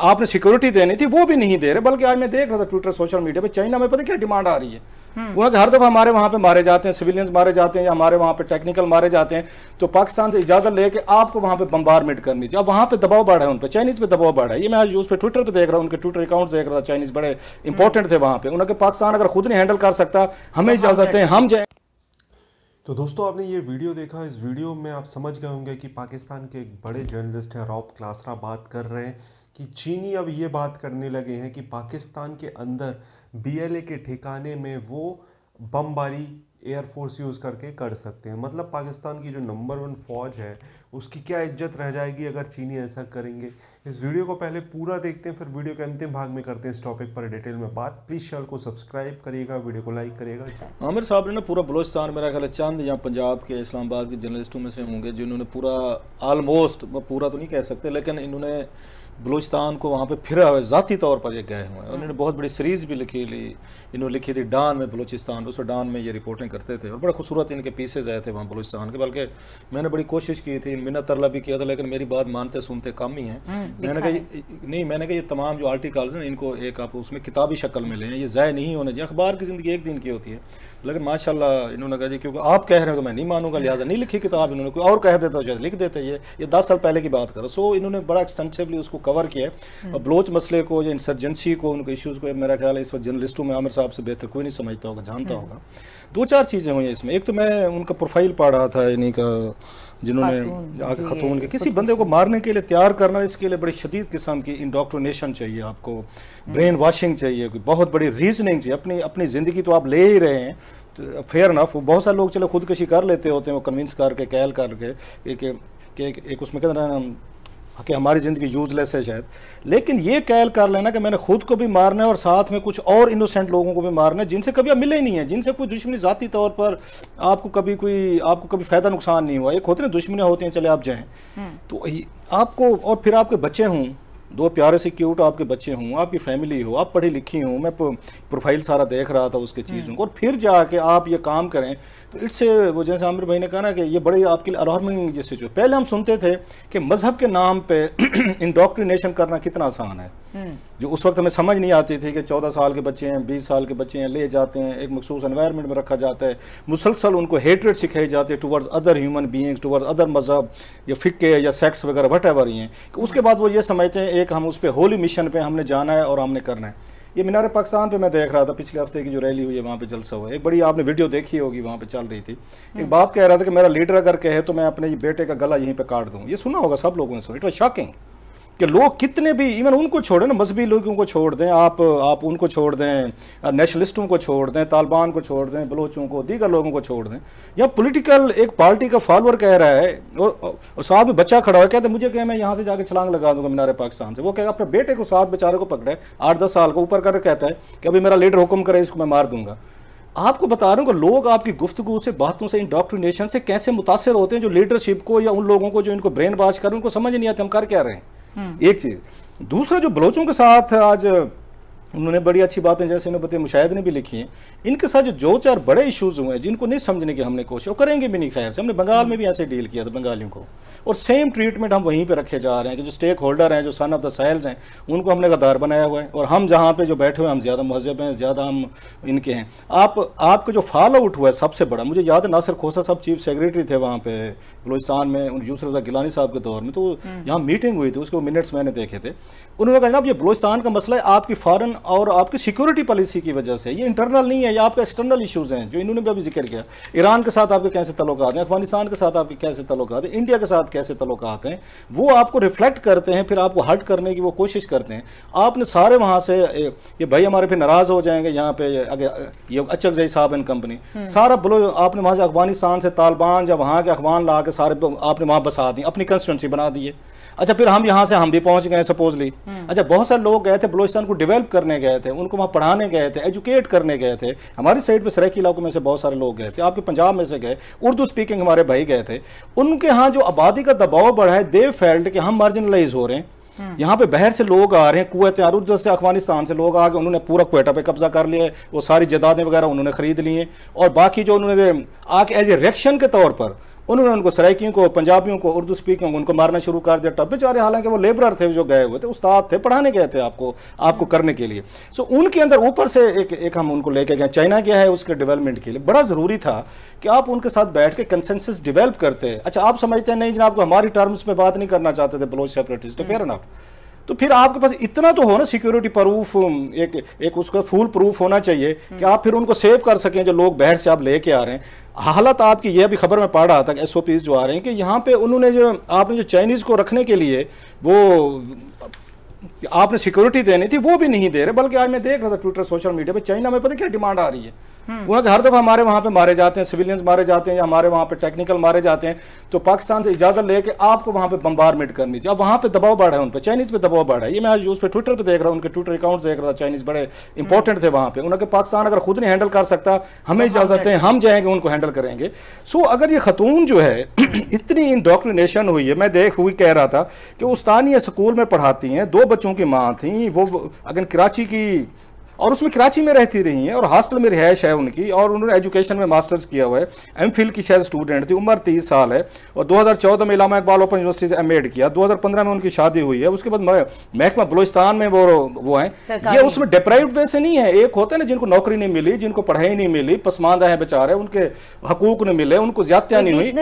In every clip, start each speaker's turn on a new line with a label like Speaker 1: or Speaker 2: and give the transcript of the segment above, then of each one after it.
Speaker 1: आपने सिक्योरिटी देनी थी वो भी नहीं दे रहे बल्कि आज मैं देख रहा था ट्विटर सोशल मीडिया पे चाइना में पता क्या डिमांड आ रही है हम्म। उन्होंने हर दफ़ा हमारे वहां पे मारे जाते हैं सिविलियंस मारे जाते हैं या हमारे वहां पे टेक्निकल मारे जाते हैं तो पाकिस्तान से इजाज़त लेके आपको वहां पे बम्बारमेंट करनी चाहिए अब वहां पे दबाव बढ़ा है उन पर चाइनीज़ पे दबाव बढ़ा है ये मैं आज न्यूज़ पे ट्विटर पर देख रहा हूँ उनके ट्विटर अकाउंट देख रहा था चाइनीज़ बड़े इंपॉर्टेंट थे वहां पर उन्होंने पाकिस्तान अगर खुद नहीं हैंडल कर सकता हमें इजाज़त तो है हम जाए
Speaker 2: तो दोस्तों आपने ये वीडियो देखा इस वीडियो में आप समझ गए होंगे कि पाकिस्तान के एक बड़े जर्नलिस्ट हैं रॉब क्लासरा बात कर रहे हैं कि चीनी अब ये बात करने लगे हैं कि पाकिस्तान के अंदर बीएलए के ठिकाने में वो बमबारी एयरफोर्स यूज़ करके कर सकते हैं मतलब पाकिस्तान की जो नंबर वन फ़ौज है उसकी क्या इज्जत रह जाएगी अगर चीनी ऐसा करेंगे इस वीडियो को पहले पूरा देखते हैं फिर वीडियो के अंतिम भाग में करते हैं इस टॉपिक पर डिटेल में बात प्लीज़ चैनल को सब्सक्राइब करिएगा वीडियो को लाइक करिएगा
Speaker 1: आमिर साहब ने ना पूरा बलोचिस्तान मेरा ख्याल चंद या पंजाब के इस्लामाबाद के जर्नलिस्टों में से होंगे जिन्होंने पूरा आलमोस्ट पूरा तो नहीं कह सकते लेकिन इन्होंने बलूचिस्तान को वहाँ पर फिरा हुए ज़ाती तौर पर ये गए हुए हैं उन्होंने बहुत बड़ी सीरीज़ भी लिखी ली इन्होंने लिखी थी डान में बलूचिस्तान उस डान में ये रिपोर्टिंग करते थे और बड़े खूबसूरत इनके पीसेज आए थे वहाँ बलूचिस्तान के बल्कि मैंने बड़ी कोशिश की थी मिनत तरला भी किया था लेकिन मेरी बात मानते सुनते कम ही हैं हम्म, मैंने कहा नहीं मैंने कहा ये तमाम जो आर्टिकल्स हैं इनको एक आप उसमें किताबी शक्ल में लें ये ज़ाय नहीं होने चाहिए अखबार की ज़िंदगी एक दिन की होती है लेकिन माशाल्लाह इन्होंने कहा जी क्योंकि आप कह रहे हैं तो मैं नहीं मानूंगा लिहाजा नहीं लिखी किताब इन्होंने कोई और कह देता तो लिख देते ये ये दस साल पहले की बात करो सो इन्होंने बड़ा एक्सटेंसिवली उसको कवर किया है और हम्म। बलोच मसले को या इंसर्जेंसी को उनके इश्यूज़ को मेरा ख्याल है इस वक्त जर्नलिस्टों में आमिर साहब से बेहतर कोई नहीं समझता होगा जानता हम्म। होगा दो चार चीज़ें हुई हैं इसमें एक तो मैं उनका प्रोफाइल पढ़ रहा था इन्हीं का जिन्होंने खतून के किसी बंदे को मारने के लिए तैयार करना इसके लिए बड़ी शदीद किस्म की इंडोक्ट्रोनेशन चाहिए आपको ब्रेन वॉशिंग चाहिए कोई बहुत बड़ी रीजनिंग चाहिए अपनी अपनी ज़िंदगी तो आप ले ही रहे हैं तो फेयर uh, नफ बहुत सारे लोग चलो खुदकशी कर लेते होते हैं वो कन्विंस करके कैल करके एक, एक, एक, एक उसमें कहते हैं कि हमारी ज़िंदगी यूजलेस है शायद लेकिन ये कैल कर लेना कि मैंने खुद को भी मारना है और साथ में कुछ और इनोसेंट लोगों को भी मारना है जिनसे कभी आप मिले ही नहीं है जिनसे कोई दुश्मनी ज़ाती तौर पर आपको कभी कोई आपको कभी फ़ायदा नुकसान नहीं हुआ एक होते ना दुश्मनियाँ होती हैं चले आप जाएँ हम्म। तो आपको और फिर आपके बच्चे हों दो प्यारे से क्यूट आपके बच्चे हों आपकी फैमिली हो आप पढ़ी लिखी हूँ मैं प्रोफाइल सारा देख रहा था उसके चीज़ों हम्म। को और फिर जाके आप ये काम करें तो इससे वो जैसे आमिर भाई ने कहा ना कि ये बड़ी आपके लिए अलार्मिंग जैसे जो पहले हम सुनते थे कि मज़हब के नाम पर इंडॉक्ट्रिनेशन करना कितना आसान है जो उस वक्त हमें समझ नहीं आती थी कि चौदह साल के बच्चे हैं बीस साल के बच्चे हैं ले जाते हैं एक मखसूस इन्वायरमेंट में रखा जाता है मुसलसल उनको हेटरेट सिखाई जाती है towards other human beings towards other मज़हब या फ़िक्के या सेक्स वगैरह वट एवर ये हैं उसके बाद वो ये समझते हैं एक हम उस पर होली मिशन पर हमने जाना है और हमने करना है ये मीनार पाकिस्तान पे मैं देख रहा था पिछले हफ्ते की जो रैली हुई है वहाँ पे जलसा हुआ एक बड़ी आपने वीडियो देखी होगी वहाँ पे चल रही थी एक बाप कह रहा था कि मेरा लीडर अगर कहे तो मैं अपने बेटे का गला यहीं पे काट दूँ ये सुना होगा सब लोगों ने सुना इट वॉज शॉकिंग कि लोग कितने भी इवन उनको छोड़ें ना मजहबी लोगों को छोड़ दें आप आप उनको छोड़ दें नेशनलिस्टों को छोड़ दें तालिबान को छोड़ दें बलोचों को दीगर लोगों को छोड़ दें या पॉलिटिकल एक पार्टी का फॉलोअर कह रहा है और, और साथ में बच्चा खड़ा हो कहते मुझे कहें मैं यहाँ से जाकर छलांग लगा दूंगा मीनार पाकिस्तान से वो कह अपने बेटे को साथ बेचारे को पकड़े आठ दस साल को ऊपर कर कहता है कि अभी मेरा लीडर हुक्म करे इसको मैं मार दूंगा आपको बता रहा हूँ कि लोग आपकी गुफ्तु से बातों से इन इंडॉक्ट्रिनेशन से कैसे मुतासर होते हैं जो लीडरशिप को या उन लोगों को जो इनको ब्रेन वाश कर उनको समझ नहीं आते हम कर क्या रहे हैं एक चीज दूसरा जो बलोचों के साथ आज उन्होंने बड़ी अच्छी बातें जैसे उन्होंने बताया मुशाहिद ने भी लिखी हैं इनके साथ जो दो चार बड़े इशूज़ हुए हैं जिनको नहीं समझने की हमने कोशिश और करेंगे भी नहीं खैर से हमने बंगाल में भी ऐसे डील किया था बंगालियों को और सेम ट्रीटमेंट हम वहीं पर रखे जा रहे हैं कि जो स्टेक होल्डर हैं जो सन ऑफ द सेल्स हैं उनको हमने गदार बनाया हुआ है और हम जहाँ पर जो बैठे हुए हैं हम ज़्यादा महजब हैं ज़्यादा हम इनके हैं आप आपका जो फॉल आउट हुआ है सबसे बड़ा मुझे याद है नासिर खोसा साहब चीफ सेक्रेटरी थे वहाँ पर बलोचिस्तान में यूसर रजा गिलानी साहब के दौर में तो हम्म। यहाँ मीटिंग हुई थी उसके मिनट्स मैंने देखे थे उन्होंने कहा जनाब ये बलोचिस्तान का मसला है आपकी फ़ौरन और आपकी सिक्योरिटी पॉलिसी की वजह से ये इंटरनल नहीं है ये आपके एक्सटर्नल इश्यूज़ हैं जो इन्होंने भी अभी जिक्र किया ईरान के साथ आपके कैसे तल्लुक हैं अफगानिस्तान के साथ आपके कैसे तल्लुक हैं इंडिया के साथ कैसे तल्लुक हैं वो आपको रिफ्लेक्ट करते हैं फिर आपको हर्ट करने की वो कोशिश करते हैं आपने सारे वहाँ से ये भाई हमारे फिर नाराज़ हो जाएंगे यहाँ पे अगर ये अचक जई साहब एंड कंपनी हम्म। सारा ब्लो आपने वहाँ से अफगानिस्तान से तालिबान या वहाँ के अफगान ला के सारे आपने वहाँ बसा दिए अपनी कंस्टिट्यूंसी बना दिए अच्छा फिर हम यहाँ से हम भी पहुँच गए सपोजली हम्म। अच्छा बहुत सारे लोग गए थे बलोचिस्तान को डेवलप करने करने गए थे उनको वहाँ पढ़ाने गए थे एजुकेट करने गए थे हमारी साइड पर सराकी इलाकों में से बहुत सारे लोग गए थे आपके पंजाब में से गए उर्दू स्पीकिंग हमारे भाई गए थे उनके यहाँ जो आबादी का दबाव बढ़ा है दे फेल्ड कि हम मार्जिनलाइज हो रहे हैं हम्म। यहाँ पे बहर से लोग आ रहे हैं कुत अरुद्ध से अफगानिस्तान से लोग आ गए उन्होंने पूरा कोयटा पे कब्जा कर लिया है वो सारी जदादें वगैरह उन्होंने खरीद ली हैं और बाकी जो उन्होंने आके एज ए रिएक्शन के तौर पर उन्होंने उनको सराइकियों को पंजाबियों को उर्दू स्पीकिंग उनको मारना शुरू कर दिया तब बेचारे हालांकि वो लेबरर थे जो गए हुए थे उस्ताद थे पढ़ाने गए थे आपको आपको करने के लिए सो उनके अंदर ऊपर से एक एक हम उनको लेके गए चाइना गया है उसके डेवलपमेंट के लिए बड़ा ज़रूरी था कि आप उनके साथ बैठ के कंसेंसस डेवलप करते अच्छा आप समझते हैं नहीं जनाब को हमारी टर्म्स में बात नहीं करना चाहते थे बलोच सेपरेटिस्ट फेयर इनफ तो फिर आपके पास इतना तो हो ना सिक्योरिटी प्रूफ एक एक उसका फुल प्रूफ होना चाहिए कि आप फिर उनको सेव कर सकें जो लोग बहर से आप लेके आ रहे हैं हालत आपकी यह भी खबर में पढ़ रहा था एस जो आ रहे हैं कि यहाँ पे उन्होंने जो आपने जो चाइनीज़ को रखने के लिए वो आपने सिक्योरिटी देनी थी वो भी नहीं दे रहे बल्कि आज मैं देख रहा था ट्विटर सोशल मीडिया पर चाइना में पता क्या डिमांड आ रही है उन्होंने हर दफ़ा हमारे वहां पे मारे जाते हैं सिविलियंस मारे जाते हैं या हमारे वहाँ पे टेक्निकल मारे जाते हैं तो पाकिस्तान से इजाज़त लेके आपको वहां पे बम्बारमेंट करनी चाहिए अब वहाँ पे दबाव बढ़ा है उन पर चाइनीज़ पे दबाव बढ़ा है ये मैं आज उस पर ट्विटर पर देख रहा हूँ उनके ट्विटर अकाउंट देख रहा था चाइनीज़ बड़े इंपॉर्टेंट थे वहाँ पर उनके पाकिस्तान अगर खुद नहीं हैंडल कर सकता हमें तो इजाज़त है हम जाएंगे उनको हैंडल करेंगे सो अगर ये खतून जो है इतनी इंडोक्ट्रिनेशन हुई है मैं देख हुई कह रहा था कि उस्तानी स्कूल में पढ़ाती हैं दो बच्चों की माँ थी वो अगर कराची की और उसमें कराची में रहती रही हैं और हॉस्टल में रिहायश है उनकी और उन्होंने एजुकेशन में मास्टर्स किया हुआ है एम फिल की शायद स्टूडेंट थी उम्र तीस साल है और 2014 में इलामा इकबाल ओपन यूनिवर्सिटी से एम एड किया 2015 में उनकी शादी हुई है उसके बाद महकमा बलोचिस्तान में वो वो हैं ये उसमें डिप्राइव वैसे नहीं है एक होता है ना जिनको नौकरी नहीं मिली जिनको पढ़ाई नहीं मिली पसमानदा है बेचारे उनके हकूक नहीं मिले उनको ज्यादा नहीं हुई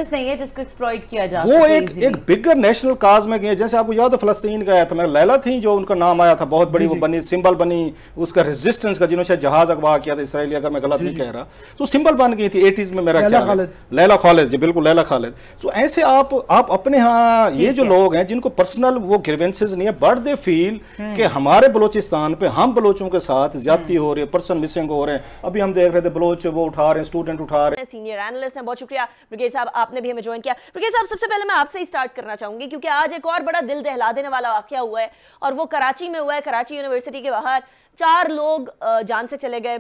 Speaker 3: किया वो एक एक
Speaker 1: बिगर नेशनल काज में गए जैसे आपको याद है फलस्तीन आया था मैं लैला थी जो उनका नाम आया था बहुत बड़ी वो बनी सिंबल बनी उसका रेजिस्टेंस का जिन्होंने शायद जहाज अगवा किया था इसराइली अगर मैं गलत नहीं कह रहा तो सिंबल बन गई थी एटीज में मेरा लैला ख्याल लैला खालिद जी बिल्कुल लैला खालिद तो ऐसे आप आप अपने यहाँ ये जो लोग हैं जिनको पर्सनल वो ग्रीवेंसेज नहीं है बट दे फील कि हमारे बलोचिस्तान पे हम बलोचों के साथ ज्यादा हम्म। हो रही है पर्सन मिसिंग हो रहे हैं अभी हम देख रहे थे बलोच वो उठा रहे हैं स्टूडेंट उठा रहे हैं
Speaker 2: सीनियर एनलिस्ट हैं बहुत शुक्रिया ब्रिगेड साहब आपने भी हमें ज्वाइन किया ब्रिगेड साहब सबसे पहले मैं आपसे ही स्टार्ट करना चाहूंगी क्योंकि आज एक और बड़ा दिल दहला देने वाला वाक्य हुआ है और वो कराची में हुआ है कराची यूनिवर्सिटी के बाहर चार लोग लोग जान से चले गए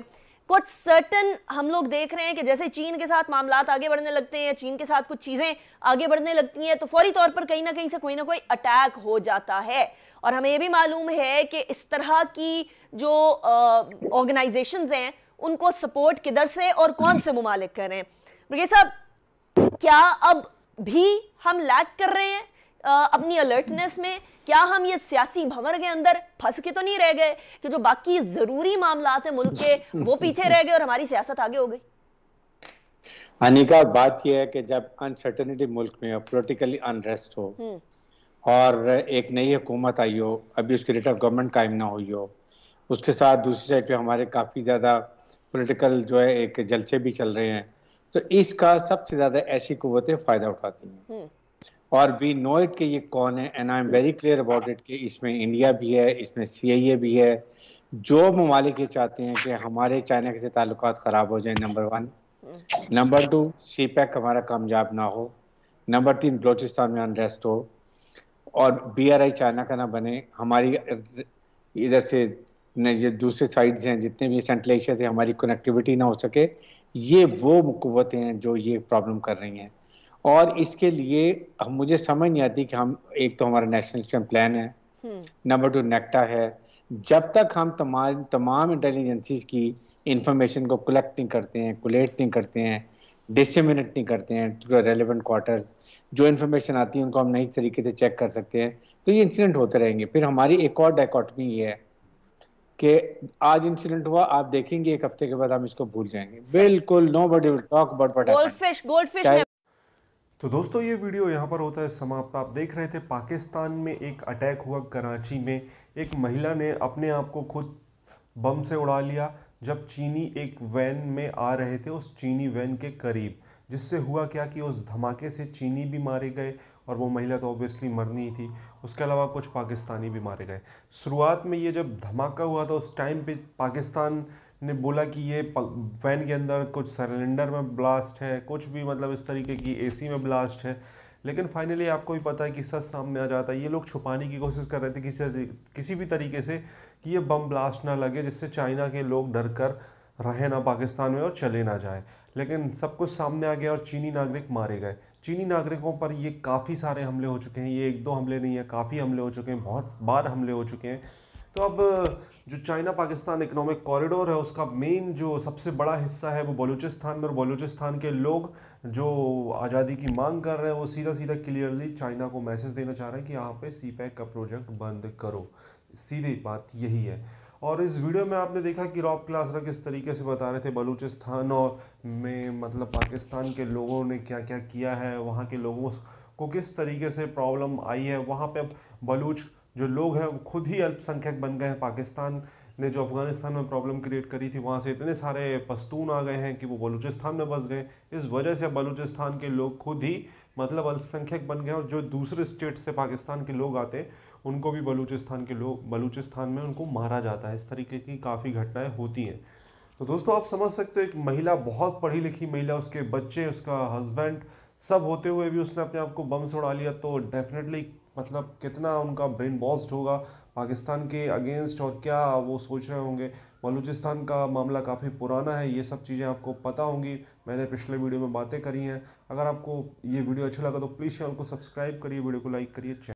Speaker 2: कुछ सर्टन हम लोग देख रहे हैं कि जैसे चीन के साथ मामला आगे बढ़ने लगते हैं चीन के साथ कुछ चीज़ें आगे बढ़ने लगती हैं तो फौरी तौर पर कहीं ना कहीं से कोई ना कोई अटैक हो जाता है और हमें ये भी मालूम है कि इस तरह की जो ऑर्गेनाइजेशन हैं उनको सपोर्ट किधर से और कौन से ममालिक कर रहे हैं साहब क्या अब भी हम लैक कर रहे हैं अपनी अलर्टनेस में क्या हम ये सियासी भंवर के अंदर फंस के तो नहीं रह गए कि जो बाकी जरूरी मामला हैं मुल्क के वो पीछे रह गए और हमारी सियासत आगे हो गई
Speaker 3: अनिका बात यह है कि जब अनसर्टेनिटी मुल्क में हो पोलिटिकली अनरेस्ट हो
Speaker 1: हम्म।
Speaker 3: और एक नई हुकूमत आई हो अभी उसकी रेट ऑफ गवर्नमेंट कायम ना हुई हो उसके साथ दूसरी साइड पे हमारे काफ़ी ज़्यादा पॉलिटिकल जो है एक जलसे भी चल रहे हैं तो इसका सबसे ज़्यादा ऐसी कुतें फ़ायदा उठाती हैं हम्म। और वी नो इट कि ये कौन है and I am very clear about it कि इसमें इंडिया भी है इसमें सी भी है जो ममालिक ये चाहते हैं कि हमारे चाइना के से ताल्लुक ख़राब हो जाए number one number two CPEC हमारा कामयाब ना हो नंबर तीन बलोचिस्तान में अनरेस्ट हो और बी आर आई चाइना का ना बने हमारी इधर से ये दूसरे साइड्स हैं जितने भी सेंट्रल एशिया से हमारी कनेक्टिविटी ना हो सके ये वो कुतें हैं जो ये प्रॉब्लम कर रही हैं और इसके लिए मुझे समझ नहीं आती कि हम एक तो हमारा नेशनल प्लान है नंबर टू नेक्टा है जब तक हम तमाम तमाम इंटेलिजेंसीज की इंफॉर्मेशन को कलेक्ट नहीं करते हैं कुलेट नहीं करते हैं डिसमिनेट नहीं करते हैं थ्रू रेलिवेंट क्वार्टर जो इन्फॉर्मेशन आती है उनको हम नई तरीके से चेक कर सकते हैं तो ये इंसिडेंट होते रहेंगे फिर हमारी एक और डाइकॉटमी ये है कि आज इंसिडेंट हुआ आप देखेंगे एक हफ्ते के बाद हम इसको भूल जाएंगे बिल्कुल nobody will talk about 
Speaker 2: goldfish goldfish
Speaker 3: तो दोस्तों ये वीडियो
Speaker 2: यहाँ पर होता है समाप्त आप देख रहे थे पाकिस्तान में एक अटैक हुआ कराची में एक महिला ने अपने आप को खुद बम से उड़ा लिया जब चीनी एक वैन में आ रहे थे उस चीनी वैन के करीब जिससे हुआ क्या कि उस धमाके से चीनी भी मारे गए और वो महिला तो ऑब्वियसली मरनी ही थी उसके अलावा कुछ पाकिस्तानी भी मारे गए शुरुआत में ये जब धमाका हुआ था उस टाइम पे पाकिस्तान ने बोला कि ये वैन के अंदर कुछ सिलेंडर में ब्लास्ट है कुछ भी मतलब इस तरीके की एसी में ब्लास्ट है लेकिन फाइनली आपको भी पता है कि सच सामने आ जाता है ये लोग छुपाने की कोशिश कर रहे थे किसी किसी भी तरीके से कि ये बम ब्लास्ट ना लगे जिससे चाइना के लोग डर कर रहे ना पाकिस्तान में और चले ना जाए लेकिन सब कुछ सामने आ गया और चीनी नागरिक मारे गए चीनी नागरिकों पर ये काफ़ी सारे हमले हो चुके हैं ये एक दो हमले नहीं है काफ़ी हमले हो चुके हैं बहुत बार हमले हो चुके हैं तो अब जो चाइना पाकिस्तान इकोनॉमिक कॉरिडोर है उसका मेन जो सबसे बड़ा हिस्सा है वो बलूचिस्तान में और बलूचिस्तान के लोग जो आज़ादी की मांग कर रहे हैं वो सीधा सीधा क्लियरली चाइना को मैसेज देना चाह रहे हैं कि यहाँ पे सी का प्रोजेक्ट बंद करो सीधी बात यही है और इस वीडियो में आपने देखा कि रॉब क्लासरा किस तरीके से बता रहे थे बलूचिस्तान और में मतलब पाकिस्तान के लोगों ने क्या क्या किया है वहाँ के लोगों को किस तरीके से प्रॉब्लम आई है वहाँ पे बलूच जो लोग हैं वो खुद ही अल्पसंख्यक बन गए हैं पाकिस्तान ने जो अफ़गानिस्तान में प्रॉब्लम क्रिएट करी थी वहाँ से इतने सारे पस्तून आ गए हैं कि वो बलूचिस्तान में बस गए इस वजह से बलूचिस्तान के लोग खुद ही मतलब अल्पसंख्यक बन गए और जो दूसरे स्टेट से पाकिस्तान के लोग आते उनको भी बलूचिस्तान के लोग बलूचिस्तान में उनको मारा जाता है इस तरीके की काफ़ी घटनाएँ होती हैं तो दोस्तों आप समझ सकते हो एक महिला बहुत पढ़ी लिखी महिला उसके बच्चे उसका हस्बैंड सब होते हुए भी उसने अपने आप को बम से उड़ा लिया तो डेफिनेटली मतलब कितना उनका ब्रेन बॉस्ड होगा पाकिस्तान के अगेंस्ट और क्या वो सोच रहे होंगे बलूचिस्तान का मामला काफ़ी पुराना है ये सब चीज़ें आपको पता होंगी मैंने पिछले वीडियो में बातें करी हैं अगर आपको ये वीडियो अच्छा लगा तो प्लीज़ चैनल को सब्सक्राइब करिए वीडियो को लाइक करिए